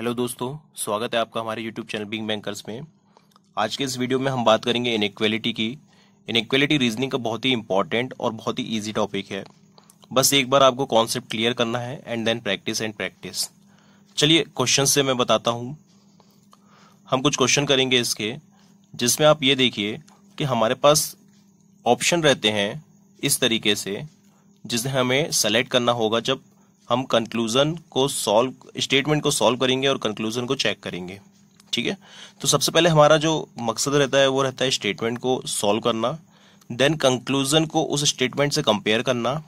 hello दोस्तों स्वागत है आपका हमारे यूट्यूब चैनल बिंग बैंकर्स में आज के इस वीडियो में हम बात करेंगे इनक्वलिटी की इनक्वेलिटी रीजनिंग का बहुत ही इंपॉर्टेंट और बहुत ही इजी टॉपिक है बस एक बार आपको कॉन्सेप्ट क्लियर करना है and then practice and practice चलिए क्वेश्चन से मैं बताता हूँ हम कुछ क्वेश्चन करेंगे इसके जिसमें आप ये देखिए कि हमारे पास ऑप्शन रहते हैं इस तरीके से जिसे हमें सेलेक्ट करना होगा जब हम कंक्लूजन को सॉल्व स्टेटमेंट को सॉल्व करेंगे और कंक्लूजन को चेक करेंगे ठीक है तो सबसे पहले हमारा जो मकसद रहता है वो रहता है स्टेटमेंट को सॉल्व करना देन कंक्लूजन को उस स्टेटमेंट से कंपेयर करना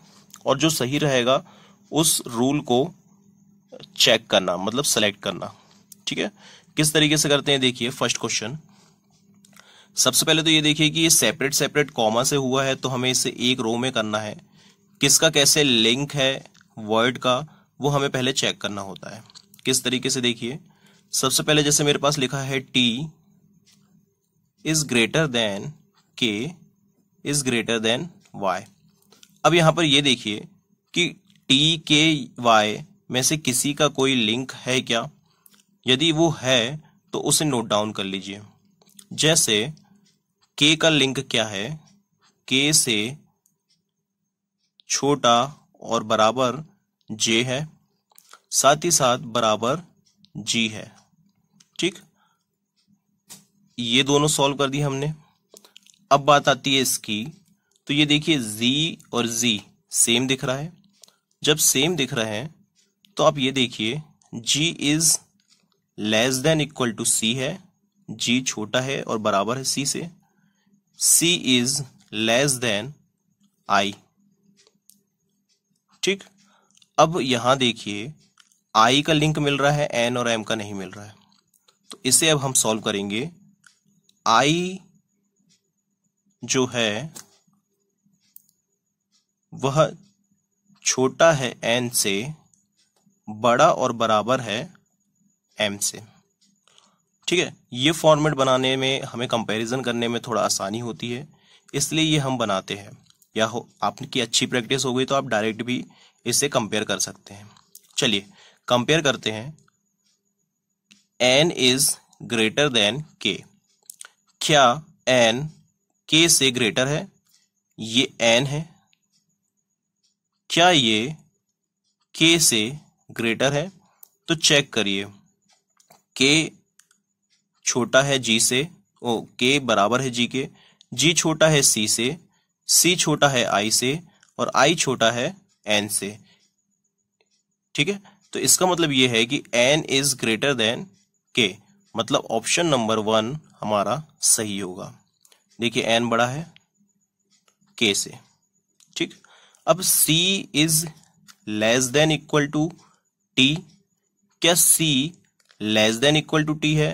और जो सही रहेगा उस रूल को चेक करना मतलब सेलेक्ट करना ठीक है किस तरीके से करते हैं देखिए फर्स्ट क्वेश्चन सबसे पहले तो ये देखिए कि ये सेपरेट सेपरेट कॉमा से हुआ है तो हमें इसे एक रो में करना है किसका कैसे लिंक है वर्ड का वो हमें पहले चेक करना होता है किस तरीके से देखिए सबसे पहले जैसे मेरे पास लिखा है T is greater than K is greater than Y अब यहां पर ये देखिए कि टी के वाई में से किसी का कोई लिंक है क्या यदि वो है तो उसे नोट डाउन कर लीजिए जैसे के का लिंक क्या है के से छोटा और बराबर जे है साथ ही साथ बराबर जी है ठीक ये दोनों सॉल्व कर दी हमने अब बात आती है इसकी तो ये देखिए जी और जी सेम दिख रहा है जब सेम दिख रहा है तो आप ये देखिए G is less than equal to C है जी छोटा है और बराबर है सी से C is less than I ठीक अब यहां देखिए आई का लिंक मिल रहा है एन और एम का नहीं मिल रहा है तो इसे अब हम सॉल्व करेंगे आई जो है वह छोटा है एन से बड़ा और बराबर है एम से ठीक है ये फॉर्मेट बनाने में हमें कंपैरिजन करने में थोड़ा आसानी होती है इसलिए ये हम बनाते हैं या हो आपकी अच्छी प्रैक्टिस हो गई तो आप डायरेक्ट भी इससे कंपेयर कर सकते हैं चलिए कंपेयर करते हैं N is greater than K क्या एन के से ग्रेटर है ये एन है क्या ये के से ग्रेटर है तो चेक करिए के छोटा है जी से ओ के बराबर है जी के जी छोटा है सी से सी छोटा है आई से और आई छोटा है एन से ठीक है तो इसका मतलब ये है कि एन इज ग्रेटर देन के मतलब ऑप्शन नंबर वन हमारा सही होगा देखिए एन बड़ा है के से ठीक अब C is less than equal to T क्या C less than equal to T है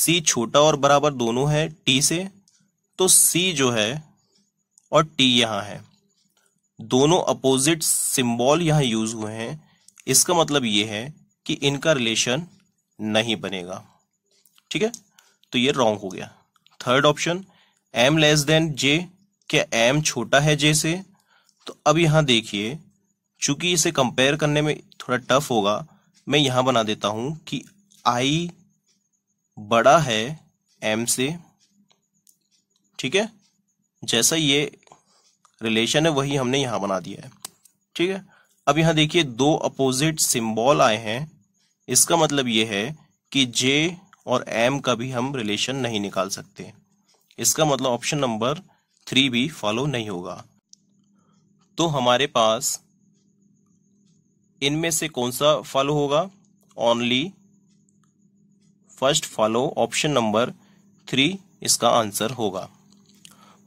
सी छोटा और बराबर दोनों है टी से तो सी जो है और टी यहाँ है दोनों अपोजिट सिंबल यहाँ यूज हुए हैं इसका मतलब ये है कि इनका रिलेशन नहीं बनेगा ठीक है तो ये रॉन्ग हो गया third option M less than J क्या एम छोटा है जे से तो अब यहाँ देखिए चूंकि इसे कंपेयर करने में थोड़ा टफ होगा मैं यहाँ बना देता हूँ कि आई बड़ा है एम से ठीक है जैसा ये रिलेशन है वही हमने यहां बना दिया है ठीक है अब यहां देखिए दो अपोजिट सिंबल आए हैं इसका मतलब ये है कि जे और एम का भी हम रिलेशन नहीं निकाल सकते इसका मतलब ऑप्शन नंबर थ्री भी फॉलो नहीं होगा तो हमारे पास इनमें से कौन सा फॉलो होगा only first follow option number three इसका आंसर होगा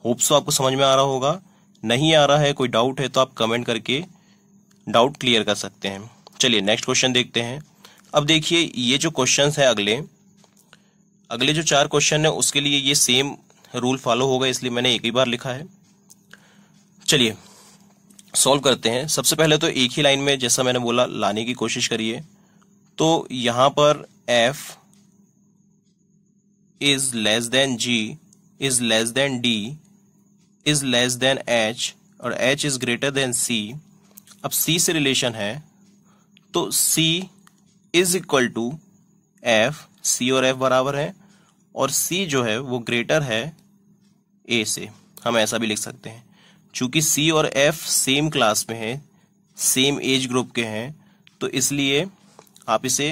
होप्सो तो आपको समझ में आ रहा होगा नहीं आ रहा है कोई डाउट है तो आप कमेंट करके डाउट क्लियर कर सकते हैं चलिए नेक्स्ट क्वेश्चन देखते हैं अब देखिए ये जो क्वेश्चन है अगले अगले जो चार क्वेश्चन है उसके लिए ये सेम रूल फॉलो होगा इसलिए मैंने एक ही बार लिखा है चलिए सॉल्व करते हैं सबसे पहले तो एक ही लाइन में जैसा मैंने बोला लाने की कोशिश करिए तो यहां पर F is less than G is less than D is less than H और H is greater than C अब सी से रिलेशन है तो C is equal to F C और एफ बराबर है और सी जो है वो ग्रेटर है ए से हम ऐसा भी लिख सकते हैं चूंकि सी और एफ सेम क्लास में है सेम एज ग्रुप के हैं तो इसलिए आप इसे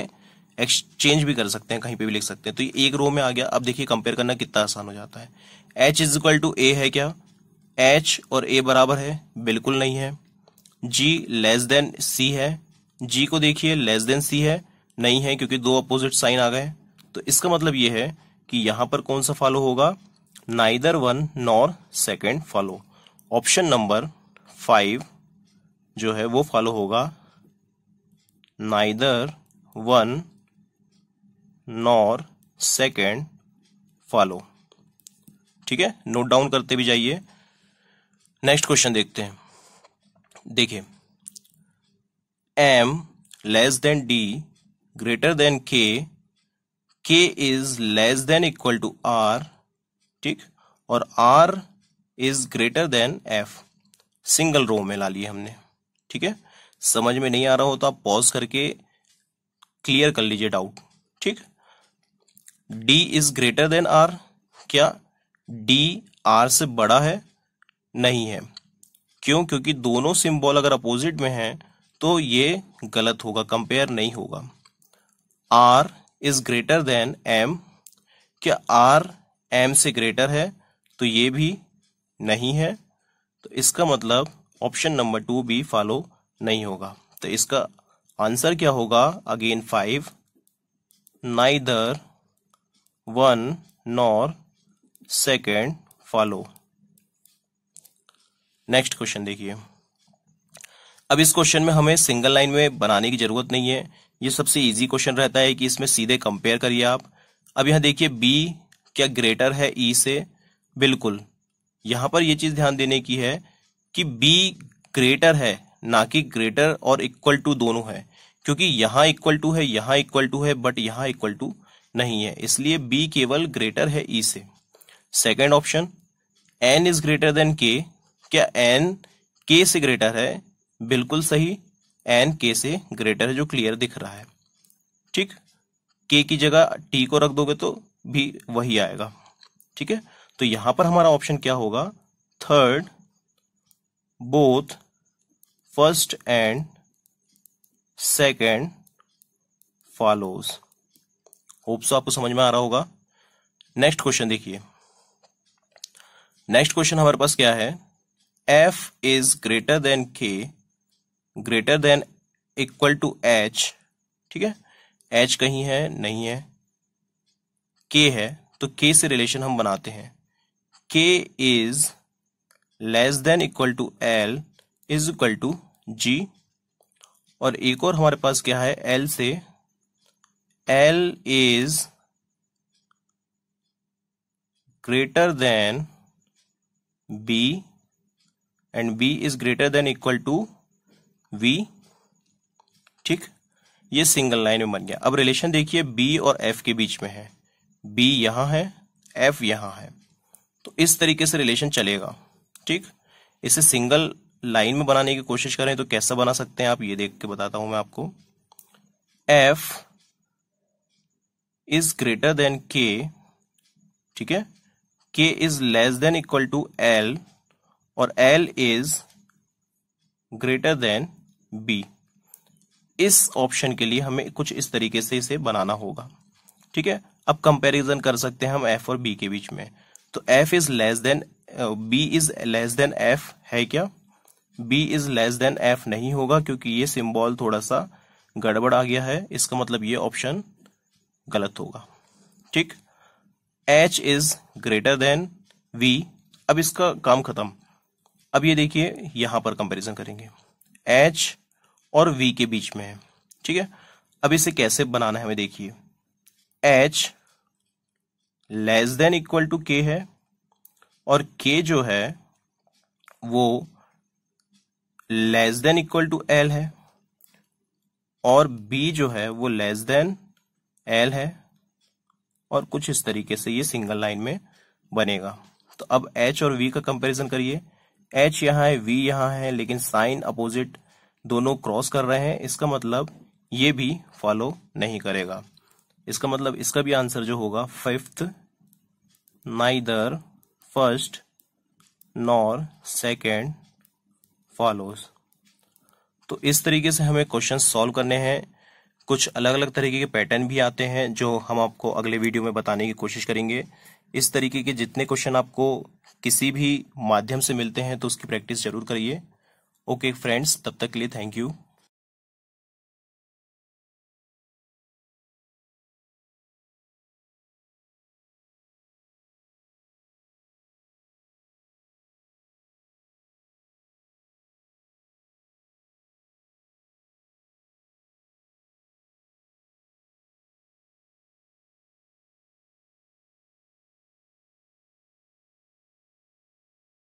एक्सचेंज भी कर सकते हैं कहीं पे भी लिख सकते हैं तो ये एक रो में आ गया अब देखिए कंपेयर करना कितना आसान हो जाता है H is equal to A है क्या एच और ए बराबर है बिल्कुल नहीं है जी लेस देन सी है जी को देखिए लेस देन सी है नहीं है क्योंकि दो अपोजिट साइन आ गए तो इसका मतलब यह है कि यहां पर कौन सा फॉलो होगा neither one nor second follow option number five जो है वो फॉलो होगा neither one nor second follow ठीक है नोट डाउन करते भी जाइए नेक्स्ट क्वेश्चन देखते हैं देखिए M less than D greater than K K is less than equal to R ठीक और R is greater than F single row में ला लिया हमने ठीक है समझ में नहीं आ रहा हो तो आप पॉज करके क्लियर कर लीजिए डाउट ठीक D is greater than R क्या डी आर से बड़ा है नहीं है क्यों क्योंकि दोनों सिंबल अगर अपोजिट में हैं तो ये गलत होगा कंपेयर नहीं होगा R is greater than M क्या आर एम से ग्रेटर है तो ये भी नहीं है तो इसका मतलब ऑप्शन नंबर टू भी फॉलो नहीं होगा तो इसका आंसर क्या होगा again five neither one nor second follow next question देखिए अब इस क्वेश्चन में हमें सिंगल लाइन में बनाने की जरूरत नहीं है ये सबसे इजी क्वेश्चन रहता है कि इसमें सीधे कंपेयर करिए आप अब यहां देखिए बी क्या ग्रेटर है ई e से बिल्कुल यहां पर यह चीज ध्यान देने की है कि बी ग्रेटर है ना कि ग्रेटर और इक्वल टू दोनों है क्योंकि यहां इक्वल टू है यहां इक्वल टू है बट यहां इक्वल टू नहीं है इसलिए बी केवल ग्रेटर है ई e से second option N is greater than K क्या एन के से ग्रेटर है बिल्कुल सही एन के से ग्रेटर है जो क्लियर दिख रहा है ठीक के की जगह टी को रख दोगे तो भी वही आएगा ठीक है तो यहां पर हमारा ऑप्शन क्या होगा third both first and second follows hopes आपको समझ में आ रहा होगा नेक्स्ट क्वेश्चन देखिए नेक्स्ट क्वेश्चन हमारे पास क्या है f is greater than k greater than equal to h ठीक है h कहीं है नहीं है k है तो k से रिलेशन हम बनाते हैं k is less than equal to L is equal to G और एक और हमारे पास क्या है एल से L is greater than B and B is greater than equal to V ठीक ये सिंगल लाइन में बन गया अब रिलेशन देखिए बी और एफ के बीच में है बी यहां है एफ यहां है तो इस तरीके से रिलेशन चलेगा ठीक इसे सिंगल लाइन में बनाने की कोशिश करें तो कैसा बना सकते हैं आप ये देख के बताता हूं मैं आपको एफ इज ग्रेटर देन के ठीक है K is less than equal to L और L is greater than B इस ऑप्शन के लिए हमें कुछ इस तरीके से इसे बनाना होगा ठीक है अब कंपैरिजन कर सकते हैं हम एफ और बी के बीच में तो F is less than B is less than F है क्या B is less than F नहीं होगा क्योंकि ये सिंबल थोड़ा सा गड़बड़ आ गया है इसका मतलब ये ऑप्शन गलत होगा ठीक H is greater than V अब इसका काम खत्म अब ये देखिए यहां पर कंपैरिजन करेंगे एच और वी के बीच में है ठीक है अब इसे कैसे बनाना है हमें देखिए H less than equal to K है और के जो है वो less than equal to L है और बी जो है वो लेस देन एल है और कुछ इस तरीके से ये सिंगल लाइन में बनेगा तो अब एच और वी का कंपैरिजन करिए एच यहाँ है वी यहाँ है लेकिन साइन अपोजिट दोनों क्रॉस कर रहे हैं इसका मतलब ये भी फॉलो नहीं करेगा इसका मतलब इसका भी आंसर जो होगा fifth neither first nor second follows तो इस तरीके से हमें क्वेश्चन सॉल्व करने हैं कुछ अलग अलग तरीके के पैटर्न भी आते हैं जो हम आपको अगले वीडियो में बताने की कोशिश करेंगे इस तरीके के जितने क्वेश्चन आपको किसी भी माध्यम से मिलते हैं तो उसकी प्रैक्टिस जरूर करिए ओके फ्रेंड्स तब तक के लिए थैंक यू